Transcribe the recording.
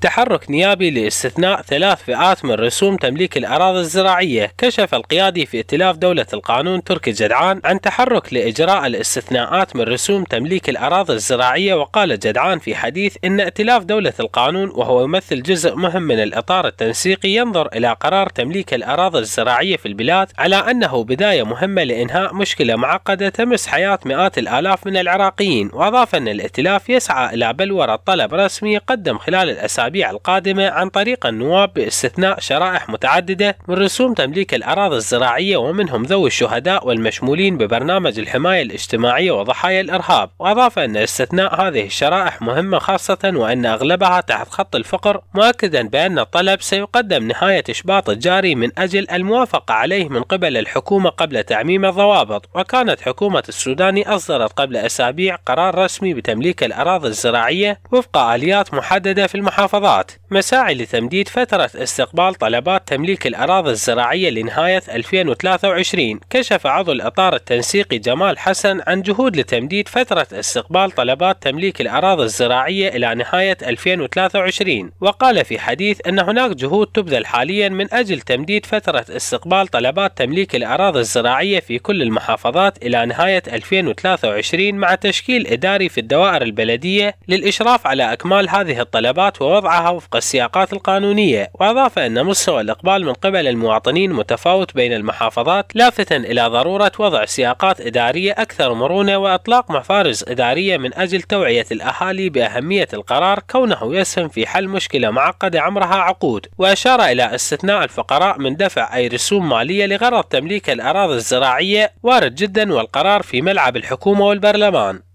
تحرك نيابي لاستثناء ثلاث فئات من رسوم تمليك الأراضي الزراعية كشف القيادي في ائتلاف دولة القانون تركي جدعان عن تحرك لإجراء الاستثناءات من رسوم تمليك الأراضي الزراعية وقال جدعان في حديث إن ائتلاف دولة القانون وهو يمثل جزء مهم من الإطار التنسيقي ينظر إلى قرار تمليك الأراضي الزراعية في البلاد على أنه بداية مهمة لإنهاء مشكلة معقدة تمس حياة مئات الآلاف من العراقيين وأضاف أن الائتلاف يسعى إلى بلورة طلب رسمي يقدم خلال الأسابيع الأسابيع القادمة عن طريق النواب باستثناء شرائح متعددة من رسوم تمليك الأراضي الزراعية ومنهم ذوي الشهداء والمشمولين ببرنامج الحماية الاجتماعية وضحايا الإرهاب وأضاف أن استثناء هذه الشرائح مهمة خاصة وأن أغلبها تحت خط الفقر مؤكدا بأن الطلب سيقدم نهاية إشباط الجاري من أجل الموافقة عليه من قبل الحكومة قبل تعميم الضوابط وكانت حكومة السودان أصدرت قبل أسابيع قرار رسمي بتمليك الأراضي الزراعية وفق آليات محددة في المحافظة المحافظات مساعي لتمديد فترة استقبال طلبات تمليك الأراضي الزراعية لنهاية 2023 كشف عضو الإطار التنسيقي جمال حسن عن جهود لتمديد فترة استقبال طلبات تمليك الأراضي الزراعية إلى نهاية 2023 وقال في حديث أن هناك جهود تبذل حاليا من أجل تمديد فترة استقبال طلبات تمليك الأراضي الزراعية في كل المحافظات إلى نهاية 2023 مع تشكيل إداري في الدوائر البلدية للإشراف على إكمال هذه الطلبات ووضع وضعها وفق السياقات القانونية وأضاف أن مستوى الإقبال من قبل المواطنين متفاوت بين المحافظات لافتا إلى ضرورة وضع سياقات إدارية أكثر مرونة وإطلاق مفارز إدارية من أجل توعية الأهالي بأهمية القرار كونه يسهم في حل مشكلة معقدة عمرها عقود وأشار إلى استثناء الفقراء من دفع أي رسوم مالية لغرض تمليك الأراضي الزراعية وارد جدا والقرار في ملعب الحكومة والبرلمان